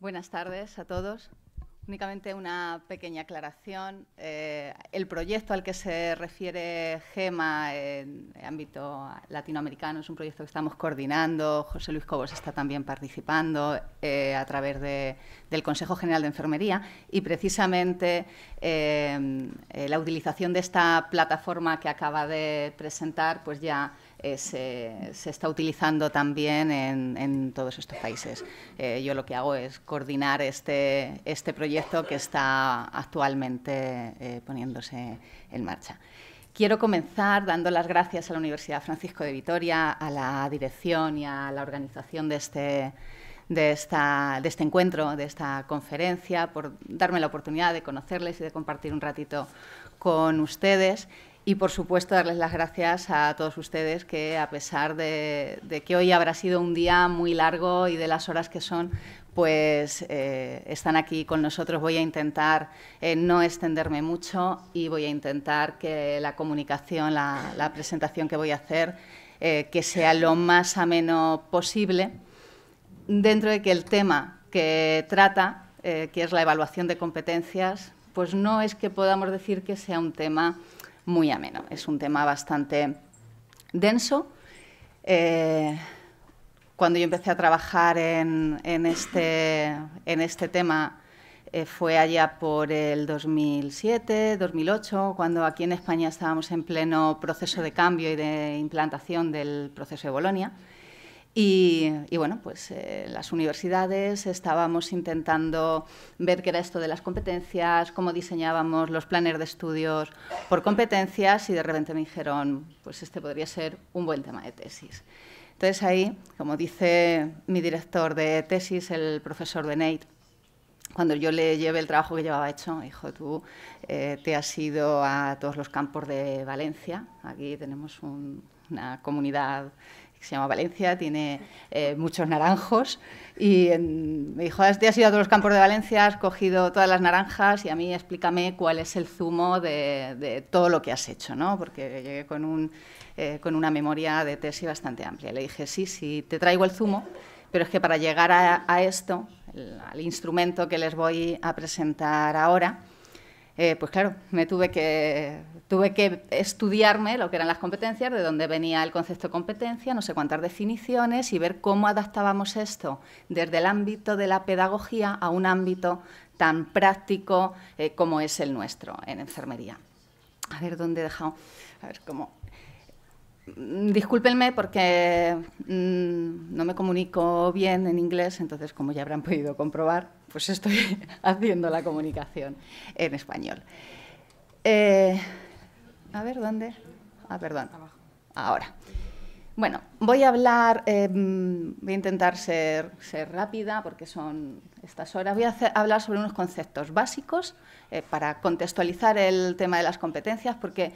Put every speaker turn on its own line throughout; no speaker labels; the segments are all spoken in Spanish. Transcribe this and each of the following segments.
Buenas tardes a todos. Únicamente una pequeña aclaración. Eh, el proyecto al que se refiere GEMA en ámbito latinoamericano es un proyecto que estamos coordinando. José Luis Cobos está también participando eh, a través del Consejo General de Enfermería y precisamente eh, la utilización de esta plataforma que acaba de presentar pues ya eh, se, está utilizando también en, todos estos países. Eh, yo lo que hago es coordinar este, este proyecto que está actualmente eh, poniéndose en marcha. Quiero comenzar dando las gracias a la Universidad Francisco de Vitoria, a la dirección y a la organización de este, de, de este encuentro, de esta conferencia, por darme la oportunidad de conocerles y de compartir un ratito con ustedes. Y por supuesto darles las gracias a todos ustedes que a pesar de, que hoy habrá sido un día muy largo y de las horas que son, pues eh, están aquí con nosotros. Voy a intentar eh, no extenderme mucho y voy a intentar que la comunicación, la, presentación que voy a hacer, eh, que sea lo más ameno posible, dentro de que el tema que trata, que es la evaluación de competencias, pues no es que podamos decir que sea un tema muy ameno. Es un tema bastante denso. Eh, cuando yo empecé a trabajar en, este, este, tema eh, fue allá por el 2007, 2008, cuando aquí en España estábamos en pleno proceso de cambio y de implantación del proceso de Bolonia. Y, bueno, pues eh, las universidades estábamos intentando ver qué era esto de las competencias, cómo diseñábamos los planes de estudios por competencias y de repente me dijeron, pues este podría ser un buen tema de tesis. Entonces ahí, como dice mi director de tesis, el profesor nate cuando yo le llevé el trabajo que llevaba hecho, dijo, tú eh, te has ido a todos los campos de Valencia, aquí tenemos una comunidad que se llama Valencia, tiene eh, muchos naranjos. Y em, me dijo, este has ido a todos los campos de Valencia, has cogido todas las naranjas y a mí explícame cuál es el zumo de, todo lo que has hecho, ¿no? Porque llegué eh, con, una memoria de tesis bastante amplia. Le dije, sí, sí, te traigo el zumo, pero es que para llegar a, esto, al instrumento que les voy a presentar ahora, eh, pues claro, me tuve que, tuve que estudiarme lo que eran las competencias, de dónde venía el concepto de competencia, no sé cuántas definiciones y ver cómo adaptábamos esto desde el ámbito de la pedagogía a un ámbito tan práctico eh, como es el nuestro en enfermería. A ver dónde he dejado, a ver cómo. Mm, discúlpenme porque mm, no me comunico bien en inglés, entonces, como ya habrán podido comprobar, pues estoy haciendo la comunicación en español. Eh, a ver, ¿dónde? Ah, perdón. Ahora. Bueno, voy a hablar, eh, voy a intentar ser, rápida porque son estas horas. Voy a hablar sobre unos conceptos básicos eh, para contextualizar el tema de las competencias porque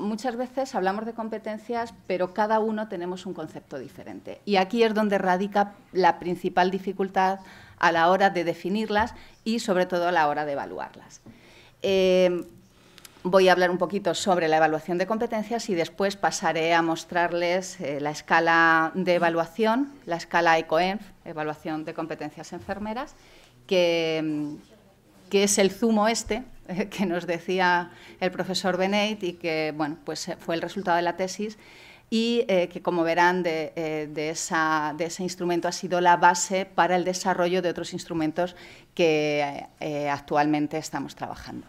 muchas veces hablamos de competencias, pero cada uno tenemos un concepto diferente. Y aquí es donde radica la principal dificultad a la hora de definirlas y, sobre todo, a la hora de evaluarlas. Em, voy a hablar un poquito sobre la evaluación de competencias y después pasaré a mostrarles eh, la escala de evaluación, la escala ECOENF, Evaluación de Competencias Enfermeras, que em, es el zumo este, que nos decía el profesor Benet y que pues, eh, fue el resultado de la tesis y eh, que, como verán, eh, de, ese instrumento ha sido la base para el desarrollo de otros instrumentos que actualmente estamos trabajando.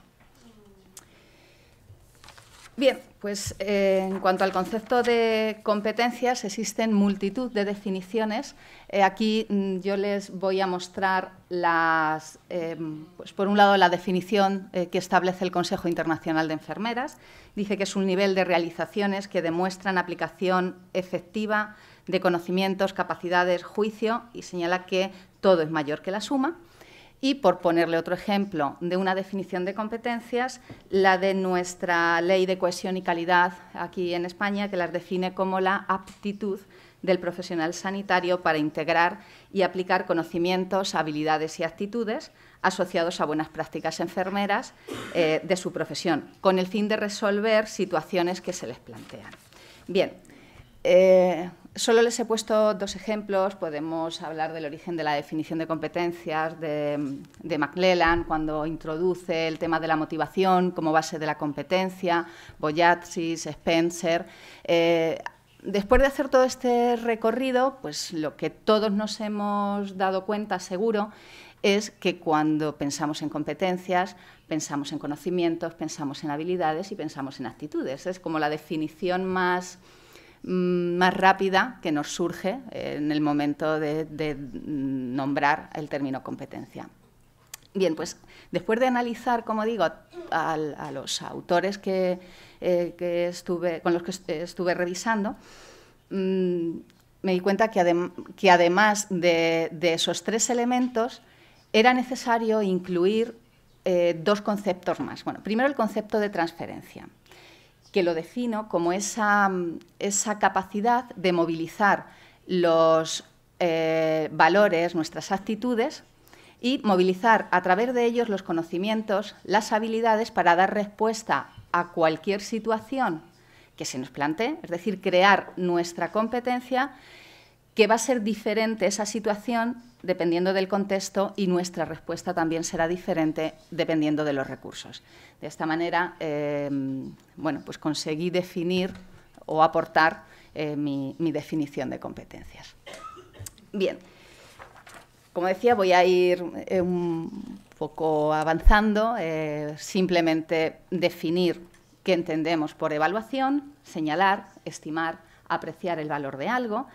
Bien, pues eh, en cuanto al concepto de competencias, existen multitud de definiciones. Eh, aquí mm, yo les voy a mostrar las, eh, pues por un lado la definición que establece el Consejo Internacional de Enfermeras. Dice que es un nivel de realizaciones que demuestran aplicación efectiva de conocimientos, capacidades, juicio y señala que todo es mayor que la suma. Y por ponerle otro ejemplo de una definición de competencias, la de nuestra ley de cohesión y calidad aquí en España, que las define como la aptitud del profesional sanitario para integrar y aplicar conocimientos, habilidades y actitudes asociados a buenas prácticas enfermeras eh, de su profesión, con el fin de resolver situaciones que se les plantean. Bien, eh, Solo les he puesto dos ejemplos. Podemos hablar del origen de la definición de competencias de, de cuando introduce el tema de la motivación como base de la competencia, Boyatzis, Spencer. Eh, después de hacer todo este recorrido, pues lo que todos nos hemos dado cuenta, seguro, es que cuando pensamos en competencias, pensamos en conocimientos, pensamos en habilidades y pensamos en actitudes. Es como la definición más Mm, más rápida que nos surge eh, en el momento de, nombrar el término competencia. Bien, pues después de analizar, como digo, a, los autores eh, que, estuve, con los que estuve revisando, mm, me di cuenta que, además de, esos tres elementos, era necesario incluir eh, dos conceptos más. Bueno, primero el concepto de transferencia que lo defino como esa, mm, capacidad de movilizar los eh, valores, nuestras actitudes y movilizar a través de ellos los conocimientos, las habilidades para dar respuesta a cualquier situación que se nos plantee, es decir, crear nuestra competencia que va a ser diferente esa situación dependiendo del contexto y nuestra respuesta también será diferente dependiendo de los recursos. De esta manera, em, bueno, pues conseguí definir o aportar eh, mi, definición de competencias. Bien, como decía, voy a ir eh, un poco avanzando, eh, simplemente definir qué entendemos por evaluación, señalar, estimar, apreciar el valor de algo,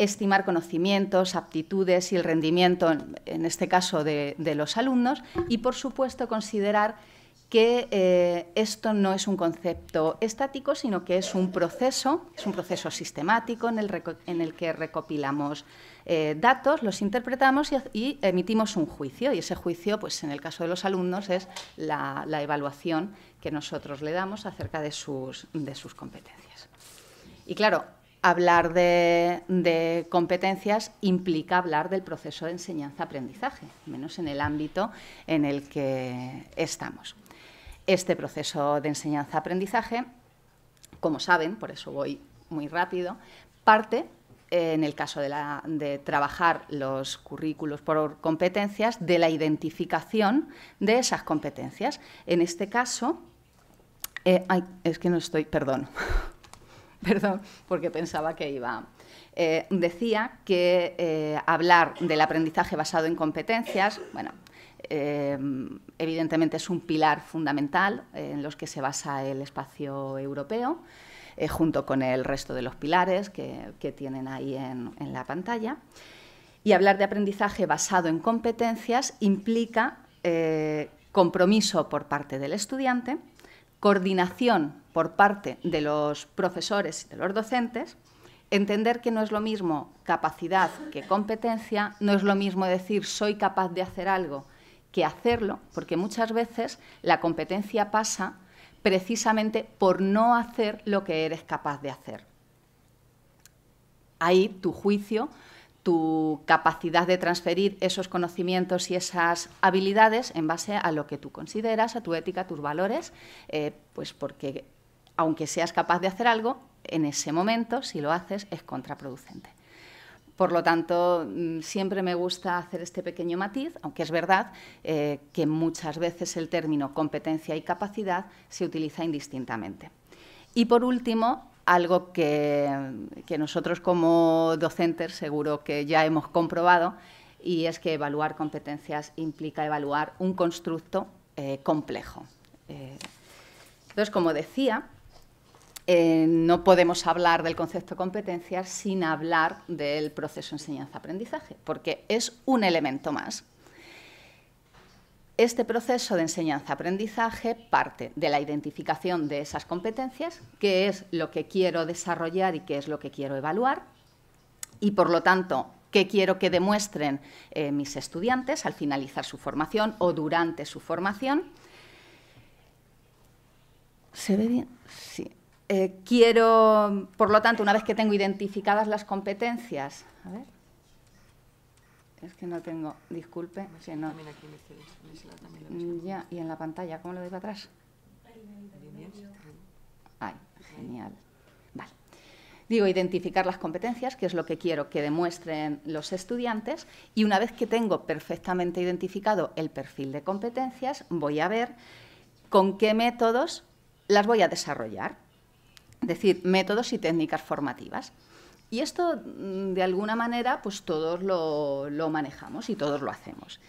estimar conocimientos, aptitudes y el rendimiento, en este caso, de, los alumnos, y, por supuesto, considerar que eh, esto no es un concepto estático, sino que es un proceso, es un proceso sistemático en el, que recopilamos eh, datos, los interpretamos y, emitimos un juicio. Y ese juicio, pues en el caso de los alumnos, es la, evaluación que nosotros le damos acerca de sus, de sus competencias. Y claro, hablar de, competencias implica hablar del proceso de enseñanza-aprendizaje, menos en el ámbito en el que estamos. Este proceso de enseñanza-aprendizaje, como saben, por eso voy muy rápido, parte, eh, en el caso de, trabajar los currículos por competencias, de la identificación de esas competencias. En este caso, eh, ay, es que no estoy, perdón. perdón, porque pensaba que iba. Eh, decía que eh, hablar del aprendizaje basado en competencias, bueno, eh, evidentemente es un pilar fundamental en los que se basa el espacio europeo, junto con el resto de los pilares que, tienen ahí en, la pantalla. Y hablar de aprendizaje basado en competencias implica compromiso por parte del estudiante coordinación por parte de los profesores y de los docentes, entender que no es lo mismo capacidad que competencia, no es lo mismo decir soy capaz de hacer algo que hacerlo, porque muchas veces la competencia pasa precisamente por no hacer lo que eres capaz de hacer. Ahí tu juicio tu capacidad de transferir esos conocimientos y esas habilidades en base a lo que tú consideras, a tu ética, a tus valores, eh, pues porque aunque seas capaz de hacer algo, en ese momento, si lo haces, es contraproducente. Por lo tanto, mm, siempre me gusta hacer este pequeño matiz, aunque es verdad eh, que muchas veces el término competencia y capacidad se utiliza indistintamente. Y por último, algo que, nosotros como docentes seguro que ya hemos comprobado, y es que evaluar competencias implica evaluar un constructo eh, complejo. Eh, entonces, como decía, eh, no podemos hablar del concepto competencias sin hablar del proceso enseñanza-aprendizaje, porque es un elemento más este proceso de enseñanza-aprendizaje parte de la identificación de esas competencias, qué es lo que quiero desarrollar y qué es lo que quiero evaluar, y por lo tanto qué quiero que demuestren eh, mis estudiantes al finalizar su formación o durante su formación. ¿Se ve bien? Sí. Eh, quiero, por lo tanto, una vez que tengo identificadas las competencias, es que no tengo, disculpe, no. Aquí ya, y en la pantalla, ¿cómo lo doy para atrás? Ay, genial. Vale. Digo, identificar las competencias, que es lo que quiero que demuestren los estudiantes, y una vez que tengo perfectamente identificado el perfil de competencias, voy a ver con qué métodos las voy a desarrollar, es decir, métodos y técnicas formativas. Y esto, mm, de alguna manera, pues todos lo, manejamos y todos lo hacemos.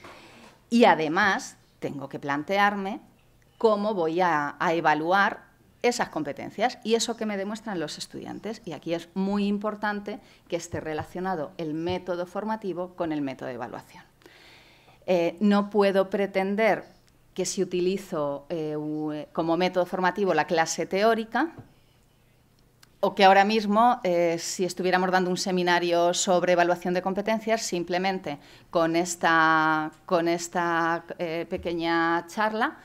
Y además, tengo que plantearme cómo voy a, evaluar esas competencias y eso que me demuestran los estudiantes. Y aquí es muy importante que esté relacionado el método formativo con el método de evaluación. Eh, no puedo pretender que si utilizo eh, eh, como método formativo la clase teórica, o que ahora mismo, eh, si estuviéramos dando un seminario sobre evaluación de competencias, simplemente con esta, con esta eh, pequeña charla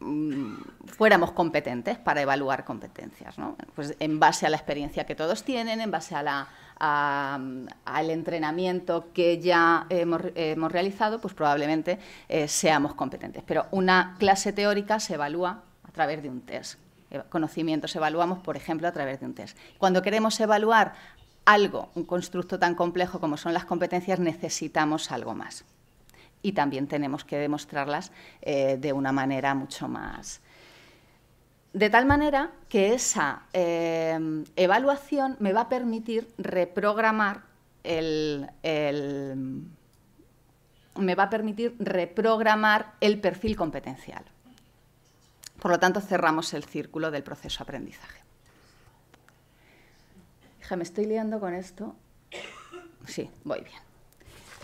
mm, fuéramos competentes para evaluar competencias, pues en base a la experiencia que todos tienen, en base a la, al entrenamiento que ya hemos, realizado, pues probablemente eh, seamos competentes. Pero una clase teórica se evalúa a través de un test conocimientos evaluamos, por ejemplo, a través de un test. Cuando queremos evaluar algo, un constructo tan complejo como son las competencias, necesitamos algo más. Y también tenemos que demostrarlas eh, de una manera mucho más. De tal manera que esa eh, evaluación me va a permitir reprogramar el, me va a permitir reprogramar el perfil competencial. Por lo tanto, cerramos el círculo del proceso aprendizaje. Hija, me estoy liando con esto. Sí, voy bien.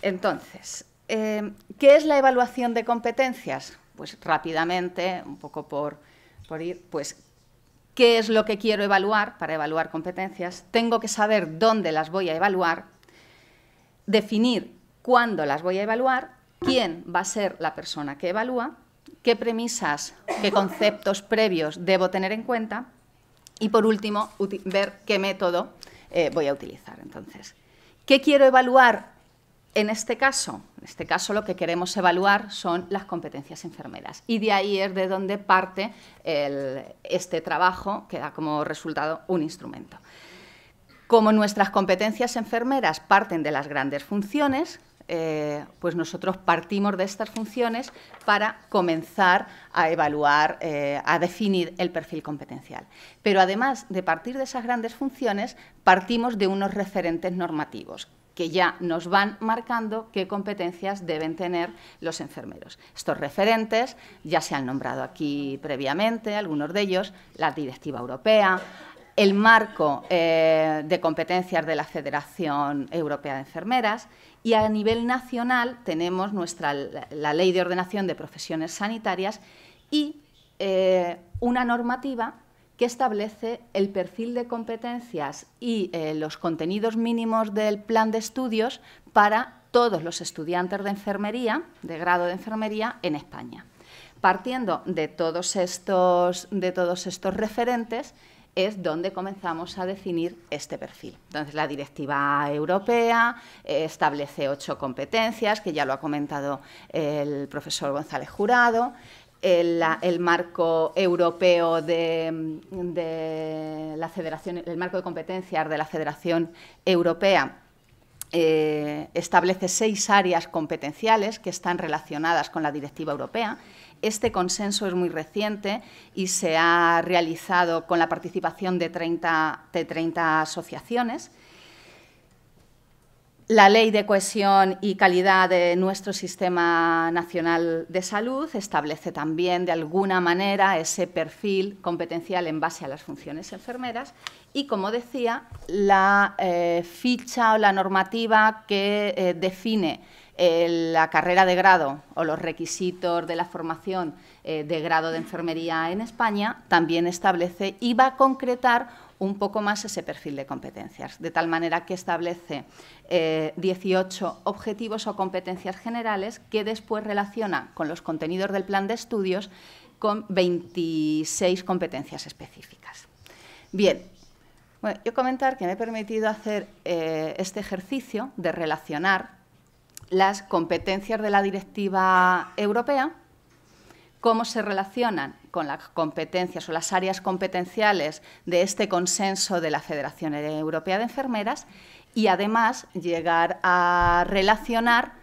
Entonces, eh, ¿qué es la evaluación de competencias? Pues rápidamente, un poco por, por ir, pues, ¿qué es lo que quiero evaluar para evaluar competencias? Tengo que saber dónde las voy a evaluar, definir cuándo las voy a evaluar, quién va a ser la persona que evalúa qué premisas, qué conceptos previos debo tener en cuenta y, por último, ver qué método eh, voy a utilizar. Entonces, ¿qué quiero evaluar en este caso? En este caso lo que queremos evaluar son las competencias enfermeras y de ahí es de donde parte este trabajo que da como resultado un instrumento. Como nuestras competencias enfermeras parten de las grandes funciones, eh, pues nosotros partimos de estas funciones para comenzar a evaluar, eh, a definir el perfil competencial. Pero además de partir de esas grandes funciones, partimos de unos referentes normativos que ya nos van marcando qué competencias deben tener los enfermeros. Estos referentes ya se han nombrado aquí previamente, algunos de ellos, la Directiva Europea, el marco eh, de competencias de la Federación Europea de Enfermeras y a nivel nacional tenemos la Ley de Ordenación de Profesiones Sanitarias y eh, una normativa que establece el perfil de competencias y eh, los contenidos mínimos del plan de estudios para todos los estudiantes de enfermería, de grado de enfermería, en España. Partiendo de de todos estos referentes, es donde comenzamos a definir este perfil. Entonces, la directiva europea eh, establece ocho competencias, que ya lo ha comentado el profesor González Jurado, el, marco europeo de, la Federación, el marco de competencias de la Federación Europea eh, establece seis áreas competenciales que están relacionadas con la directiva europea este consenso es muy reciente y se ha realizado con la participación de 30, asociaciones. La Ley de Cohesión y Calidad de nuestro Sistema Nacional de Salud establece también, de alguna manera, ese perfil competencial en base a las funciones enfermeras y, como decía, la eh, ficha o la normativa que eh, define la carrera de grado o los requisitos de la formación eh, de grado de enfermería en España también establece y va a concretar un poco más ese perfil de competencias, de tal manera que establece 18 eh, objetivos o competencias generales que después relaciona con los contenidos del plan de estudios con 26 competencias específicas. Bien, bueno, yo comentar que me he permitido hacer eh, este ejercicio de relacionar las competencias de la directiva europea, cómo se relacionan con las competencias o las áreas competenciales de este consenso de la Federación Europea de Enfermeras y además llegar a relacionar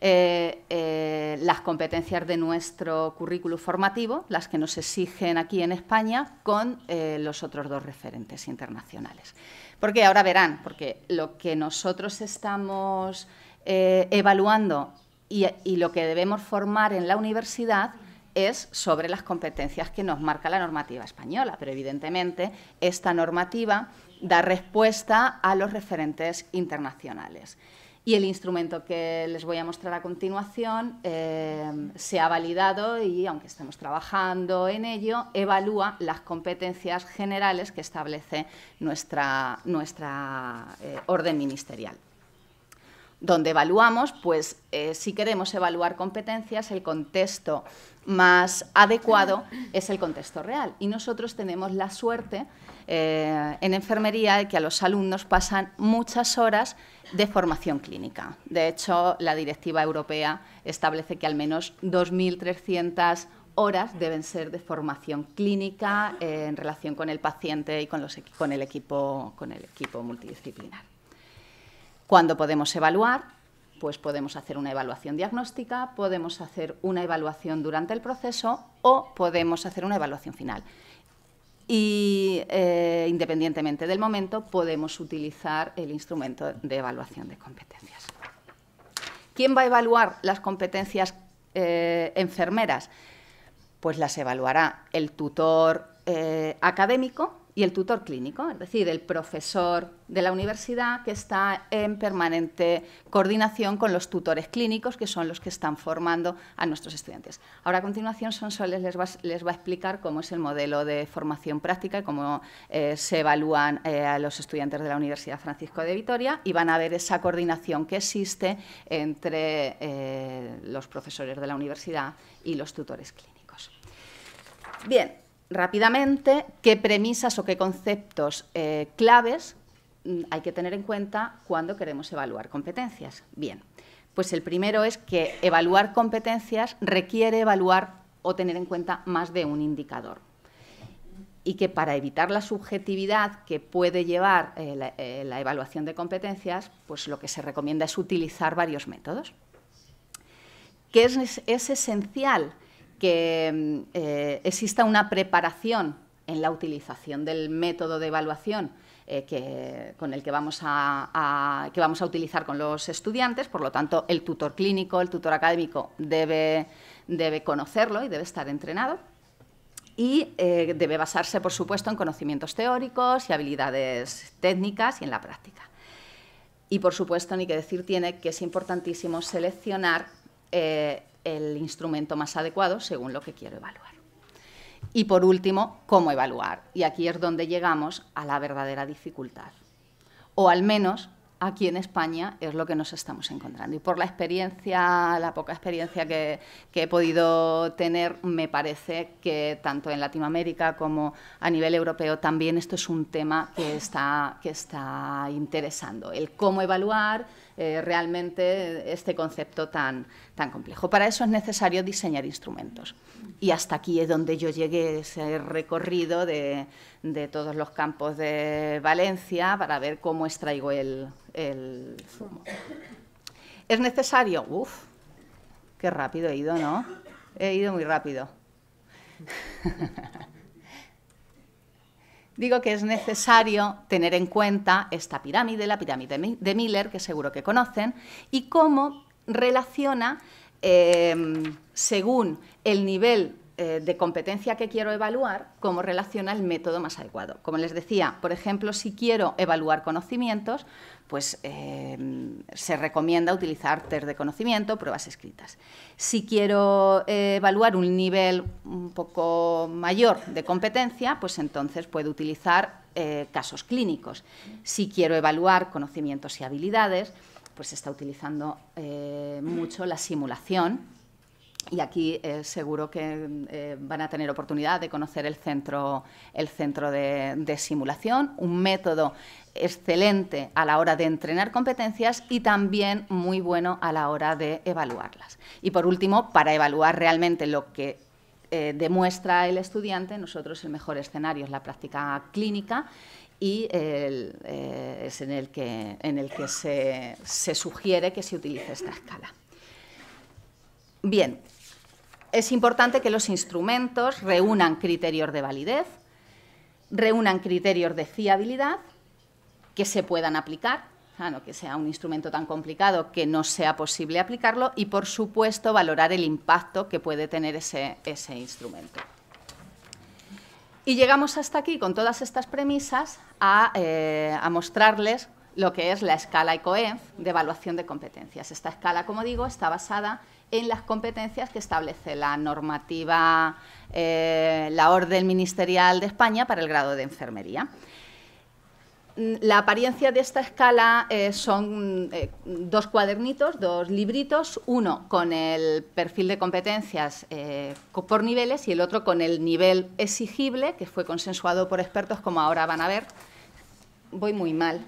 eh, eh, las competencias de nuestro currículo formativo, las que nos exigen aquí en España, con eh, los otros dos referentes internacionales. Porque ahora verán, porque lo que nosotros estamos eh, evaluando y, lo que debemos formar en la universidad es sobre las competencias que nos marca la normativa española, pero evidentemente esta normativa da respuesta a los referentes internacionales. Y el instrumento que les voy a mostrar a continuación eh, se ha validado y, aunque estemos trabajando en ello, evalúa las competencias generales que establece nuestra, eh, orden ministerial donde evaluamos, pues eh, si queremos evaluar competencias, el contexto más adecuado es el contexto real. Y nosotros tenemos la suerte eh, en enfermería de que a los alumnos pasan muchas horas de formación clínica. De hecho, la directiva europea establece que al menos 2.300 horas deben ser de formación clínica eh, en relación con el paciente y con, el, equipo, con el equipo multidisciplinar. Cuando podemos evaluar, pues podemos hacer una evaluación diagnóstica, podemos hacer una evaluación durante el proceso o podemos hacer una evaluación final. Y eh, independientemente del momento, podemos utilizar el instrumento de evaluación de competencias. ¿Quién va a evaluar las competencias eh, enfermeras? Pues las evaluará el tutor eh, académico, y el tutor clínico, es decir, el profesor de la universidad que está en permanente coordinación con los tutores clínicos, que son los que están formando a nuestros estudiantes. Ahora, a continuación, Sonsoles les va, a explicar cómo es el modelo de formación práctica y cómo eh, se evalúan eh, a los estudiantes de la Universidad Francisco de Vitoria y van a ver esa coordinación que existe entre eh, los profesores de la universidad y los tutores clínicos. Bien, rápidamente qué premisas o qué conceptos eh, claves mm, hay que tener en cuenta cuando queremos evaluar competencias. Bien, pues el primero es que evaluar competencias requiere evaluar o tener en cuenta más de un indicador. Y que para evitar la subjetividad que puede llevar eh, eh, la, evaluación de competencias, pues lo que se recomienda es utilizar varios métodos. ¿Qué es, es, esencial? que mm, eh, exista una preparación en la utilización del método de evaluación eh, que, con el que vamos a, que vamos a utilizar con los estudiantes. Por lo tanto, el tutor clínico, el tutor académico debe, debe conocerlo y debe estar entrenado. Y eh, debe basarse, por supuesto, en conocimientos teóricos y habilidades técnicas y en la práctica. Y, por supuesto, ni que decir tiene que es importantísimo seleccionar el instrumento más adecuado según lo que quiero evaluar. Y por último, cómo evaluar. Y aquí es donde llegamos a la verdadera dificultad. O al menos aquí en España es lo que nos estamos encontrando. Y por la experiencia, la poca experiencia que, he podido tener, me parece que tanto en Latinoamérica como a nivel europeo también esto es un tema que está, que está interesando. El cómo evaluar eh, realmente este concepto tan, tan complejo. Para eso es necesario diseñar instrumentos. Y hasta aquí es donde yo llegué, ese recorrido de, todos los campos de Valencia para ver cómo extraigo el, el Es necesario, Uf, qué rápido he ido, ¿no? He ido muy rápido. digo que es necesario tener en cuenta esta pirámide, la pirámide de Miller, que seguro que conocen, y cómo relaciona, em, según el nivel eh, de competencia que quiero evaluar, cómo relaciona el método más adecuado. Como les decía, por ejemplo, si quiero evaluar conocimientos, pues eh, se recomienda utilizar test e de conocimiento, pruebas escritas. Si quiero eh, evaluar un nivel un poco mayor de competencia, pues entonces puedo utilizar eh, casos clínicos. Si quiero evaluar conocimientos y habilidades, pues se está utilizando mucho la simulación y aquí eh, seguro que eh, van a tener oportunidad de conocer el centro, el centro de, simulación, un método excelente a la hora de entrenar competencias y también muy bueno a la hora de evaluarlas. Y por último, para evaluar realmente lo que eh, demuestra el estudiante, nosotros el mejor escenario es la práctica clínica y es en el que, en el que se, se sugiere que se utilice esta escala. Bien, es importante que los instrumentos reúnan criterios de validez, reúnan criterios de fiabilidad que se puedan aplicar, no que sea un instrumento tan complicado que no sea posible aplicarlo y, por supuesto, valorar el impacto que puede tener ese, instrumento. Y llegamos hasta aquí, con todas estas premisas, a, eh, mostrarles lo que es la escala ECOEF de evaluación de competencias. Esta escala, como digo, está basada en las competencias que establece la normativa, eh, la orden ministerial de España para el grado de enfermería. Mm, la apariencia de esta escala eh, son eh, dos cuadernitos, dos libritos, uno con el perfil de competencias por niveles y el otro con el nivel exigible, que fue consensuado por expertos, como ahora van a ver, Voy muy mal,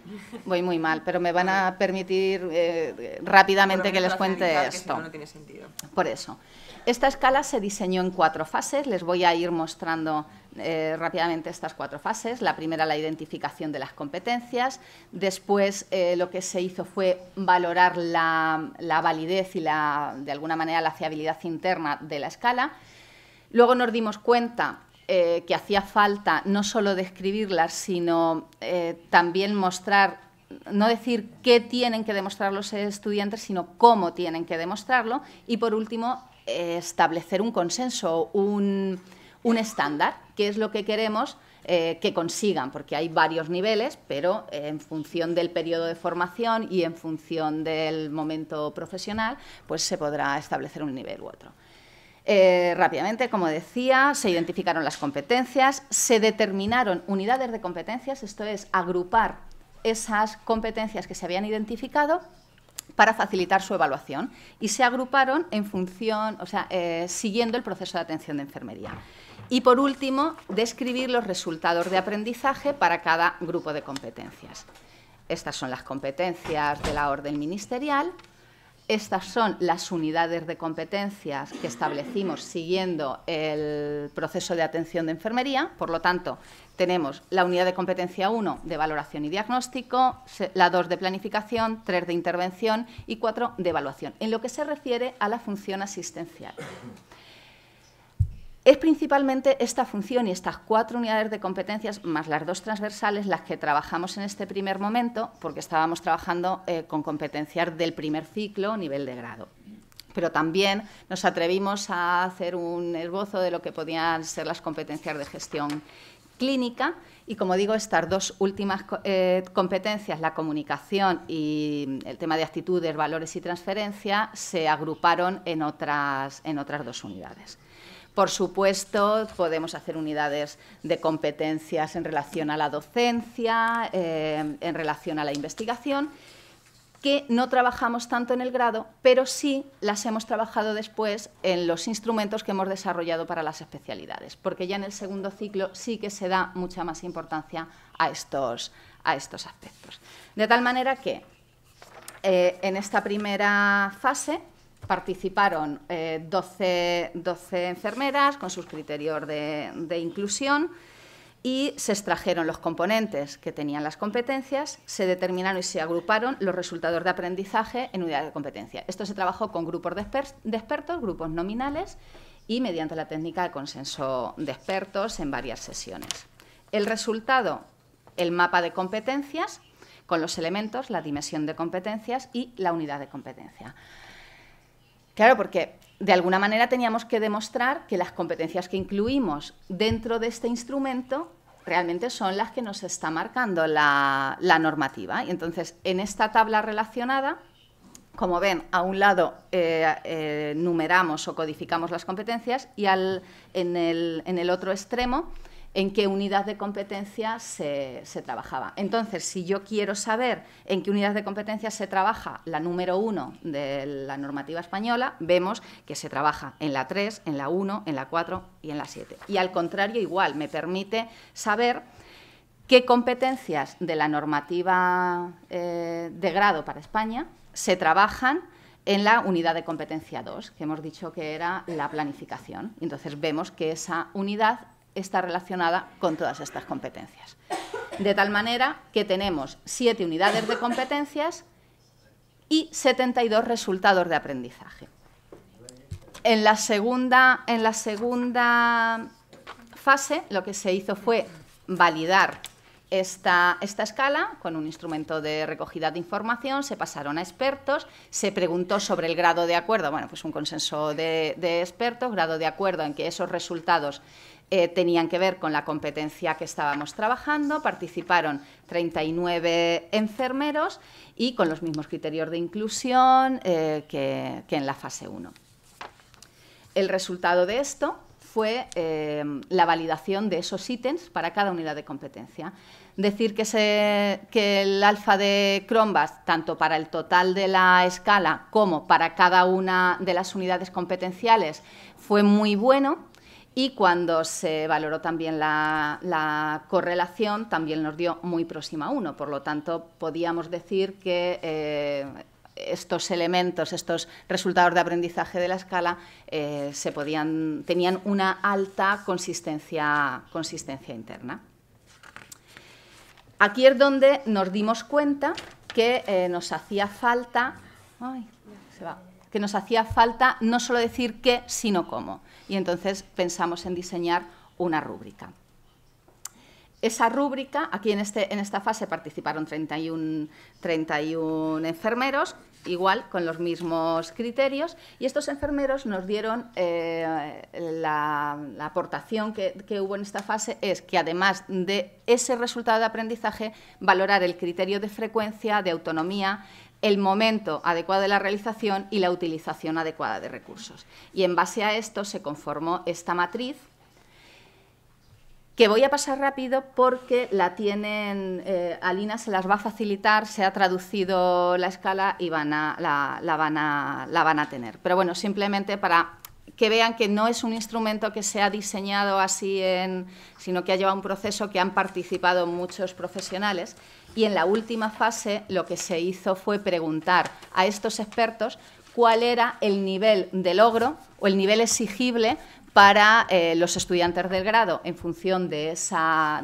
voy muy mal, pero me van a permitir eh, rápidamente que les cuente esto. tiene sentido. Por eso. Esta escala se diseñó en cuatro fases, les voy a ir mostrando eh, rápidamente estas cuatro fases. La primera, la identificación de las competencias. Después, eh, lo que se hizo fue valorar la, validez y, la, de alguna manera, la fiabilidad interna de la escala. Luego nos dimos cuenta eh, que hacía falta no solo describirlas, sino eh, también mostrar, no decir qué tienen que demostrar los estudiantes, sino cómo tienen que demostrarlo. Y por último, eh, establecer un consenso, un, estándar, que es lo que queremos que consigan, porque hay varios niveles, pero en función del periodo de formación y en función del momento profesional, pues se podrá establecer un nivel u otro. Eh, rápidamente, como decía, se identificaron las competencias, se determinaron unidades de competencias, esto es, agrupar esas competencias que se habían identificado para facilitar su evaluación y se agruparon en función, o sea, eh, siguiendo el proceso de atención de enfermería. Y por último, describir los resultados de aprendizaje para cada grupo de competencias. Estas son las competencias de la orden ministerial estas son las unidades de competencias que establecimos siguiendo el proceso de atención de enfermería. Por lo tanto, tenemos la unidad de competencia 1 de valoración y diagnóstico, la 2 de planificación, 3 de intervención y 4 de evaluación, en lo que se refiere a la función asistencial. Es principalmente esta función y estas cuatro unidades de competencias, más las dos transversales, las que trabajamos en este primer momento, porque estábamos trabajando eh, con competencias del primer ciclo, nivel de grado pero también nos atrevimos a hacer un esbozo de lo que podían ser las competencias de gestión clínica y, como digo, estas dos últimas eh, competencias, la comunicación y el tema de actitudes, valores y transferencia, se agruparon en otras dos unidades. Por supuesto, podemos hacer unidades de competencias en relación a la docencia, eh, en relación a la investigación, que no trabajamos tanto en el grado, pero sí las hemos trabajado después en los instrumentos que hemos desarrollado para las especialidades, porque ya en el segundo ciclo sí que se da mucha más importancia a estos, a estos aspectos. De tal manera que eh, en esta primera fase Participaron 12, eh, enfermeras con sus criterios de, inclusión y se extrajeron los componentes que tenían las competencias, se determinaron y se agruparon los resultados de aprendizaje en unidades de competencia. Esto se trabajó con grupos de expertos, grupos nominales y mediante la técnica de consenso de expertos en varias sesiones. El resultado, el mapa de competencias con los elementos, la dimensión de competencias y la unidad de competencia. Claro, porque de alguna manera teníamos que demostrar que las competencias que incluimos dentro de este instrumento realmente son las que nos está marcando la, normativa. Y entonces, en esta tabla relacionada, como ven, a un lado eh, eh, numeramos o codificamos las competencias y al, en el otro extremo en qué unidad de competencia se, trabajaba. Entonces, si yo quiero saber en qué unidad de competencia se trabaja la número uno de la normativa española, vemos que se trabaja en la 3, en la 1, en la 4 y en la 7. Y al contrario, igual, me permite saber qué competencias de la normativa eh, de grado para España se trabajan en la unidad de competencia 2, que hemos dicho que era la planificación. Entonces vemos que esa unidad está relacionada con todas estas competencias. De tal manera que tenemos siete unidades de competencias y 72 resultados de aprendizaje. En la segunda, en la segunda fase lo que se hizo fue validar esta, esta, escala con un instrumento de recogida de información, se pasaron a expertos, se preguntó sobre el grado de acuerdo, bueno, pues un consenso de expertos, grado de acuerdo en que esos resultados eh, tenían que ver con la competencia que estábamos trabajando. Participaron 39 enfermeros y con los mismos criterios de inclusión eh, que, en la fase 1. El resultado de esto fue eh, la validación de esos ítems para cada unidad de competencia. Decir que, que el alfa de Cronbach, tanto para el total de la escala como para cada una de las unidades competenciales, fue muy bueno y cuando se valoró también la, correlación, también nos dio muy próxima a 1. Por lo tanto, podíamos decir que eh, estos elementos, estos resultados de aprendizaje de la escala, eh, se podían, tenían una alta consistencia, consistencia interna. Aquí es donde nos dimos cuenta que eh, nos hacía falta... se va que nos hacía falta no solo decir qué, sino cómo. Y entonces pensamos en diseñar una rúbrica. Esa rúbrica, aquí en, este, en esta fase participaron 31, enfermeros, igual, con los mismos criterios, y estos enfermeros nos dieron eh, la, aportación que, que, hubo en esta fase, es que además de ese resultado de aprendizaje, valorar el criterio de frecuencia, de autonomía el momento adecuado de la realización y la utilización adecuada de recursos. Y en base a esto se conformó esta matriz que voy a pasar rápido porque la tienen, eh, Alina se las va a facilitar, se ha traducido la escala y van a, la, van a, la van a tener. Pero bueno, simplemente para que vean que no es un instrumento que se ha diseñado así, en, sino que ha llevado un proceso que han participado muchos profesionales. Y en la última fase lo que se hizo fue preguntar a estos expertos cuál era el nivel de logro o el nivel exigible para eh, los estudiantes del grado en función de,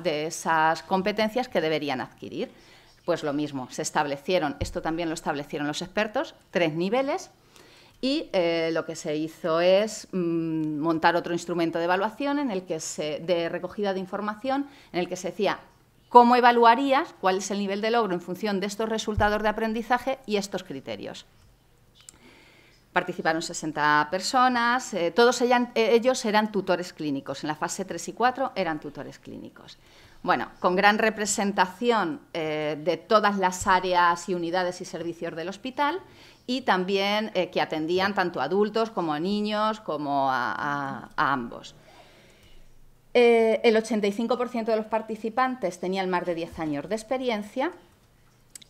de esas competencias que deberían adquirir. Pues lo mismo, se establecieron, esto también lo establecieron los expertos, tres niveles y eh, lo que se hizo es mm, montar otro instrumento de evaluación en el que de recogida de información en el que se decía cómo evaluarías, cuál es el nivel de logro en función de estos resultados de aprendizaje y estos criterios. Participaron 60 personas, eh, todos eh, ellos eran tutores clínicos, en la fase 3 y 4 eran tutores clínicos. Bueno, con gran representación de todas las áreas y unidades y servicios del hospital, y también eh, que atendían tanto a adultos como a niños, como a, ambos. Eh, el 85% de los participantes tenían más de 10 años de experiencia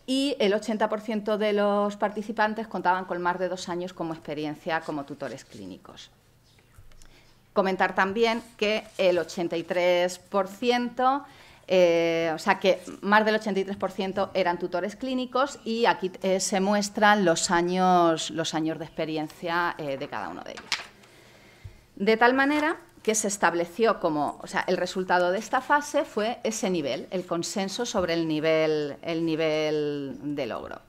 y el 80% de los participantes contaban con más de dos años como experiencia como tutores clínicos. Comentar también que el 83% eh, o sea que más del 83% eran tutores clínicos y aquí eh, se muestran los años, los años de experiencia eh, de cada uno de ellos. De tal manera que se estableció como, o sea, el resultado de esta fase fue ese nivel, el consenso sobre el nivel, el nivel de logro.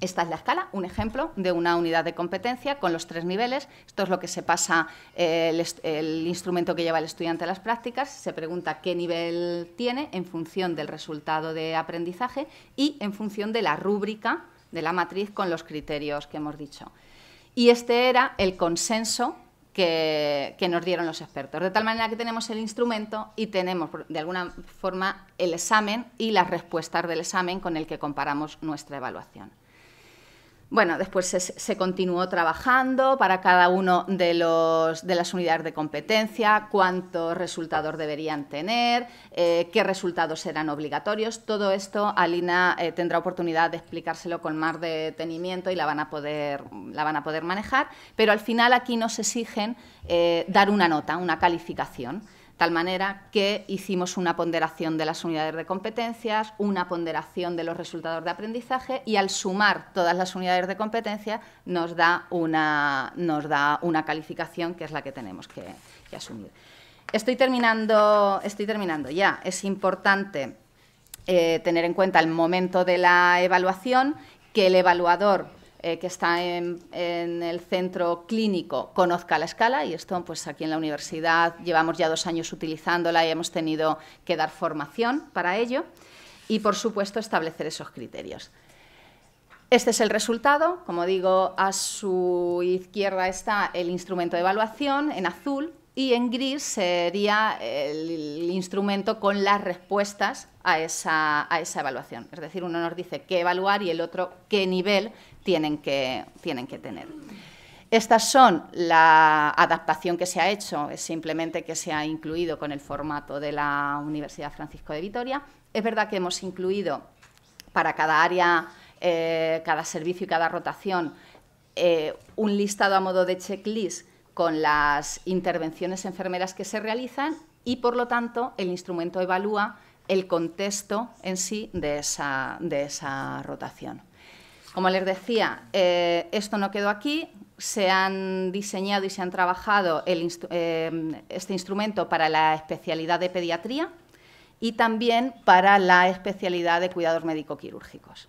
Esta es la escala, un ejemplo de una unidad de competencia con los tres niveles. Esto es lo que se pasa eh, el, instrumento que lleva el estudiante a las prácticas. Se pregunta qué nivel tiene en función del resultado de aprendizaje y en función de la rúbrica de la matriz con los criterios que hemos dicho. Y este era el consenso que nos dieron los expertos. De tal manera que tenemos el instrumento y tenemos, de alguna forma, el examen y las respuestas del examen con el que comparamos nuestra evaluación. Bueno, después se, continuó trabajando para cada uno de, los, de las unidades de competencia, cuántos resultados deberían tener, eh, qué resultados serán obligatorios. Todo esto Alina eh, tendrá oportunidad de explicárselo con más detenimiento y la van a poder, manejar, pero al final aquí nos exigen eh, dar una nota, una calificación tal manera que hicimos una ponderación de las unidades de competencias, una ponderación de los resultados de aprendizaje y al sumar todas las unidades de competencia nos da una, nos da una calificación que es la que tenemos que, asumir. Estoy terminando, estoy terminando ya. Es importante eh, tener en cuenta el momento de la evaluación, que el evaluador eh, que está en, el centro clínico conozca la escala y esto pues aquí en la universidad llevamos ya dos años utilizándola y hemos tenido que dar formación para ello y por supuesto establecer esos criterios. Este es el resultado, como digo, a su izquierda está el instrumento de evaluación en azul y en gris sería el instrumento con las respuestas a esa, a esa evaluación. Es decir, uno nos dice qué evaluar y el otro qué nivel tienen que, tener. Estas son la adaptación que se ha hecho, es simplemente que se ha incluido con el formato de la Universidad Francisco de Vitoria. Es verdad que hemos incluido para cada área, eh, cada servicio y cada rotación eh, un listado a modo de checklist con las intervenciones enfermeras que se realizan y, por lo tanto, el instrumento evalúa el contexto en sí de esa rotación. Como les decía, eh, esto no quedó aquí. Se han diseñado y se han trabajado eh, este instrumento para la especialidad de pediatría y también para la especialidad de cuidados médico-quirúrgicos.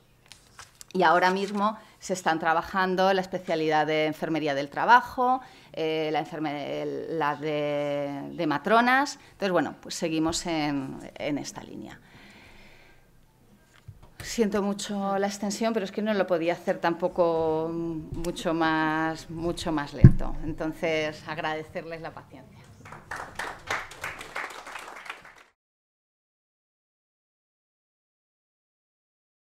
Y ahora mismo se están trabajando la especialidad de enfermería del trabajo, eh, la, de, matronas. Entonces, bueno, pues seguimos en esta línea. Siento mucho la extensión, pero es que no lo podía hacer tampoco mucho más, mucho más lento. Entonces, agradecerles la paciencia.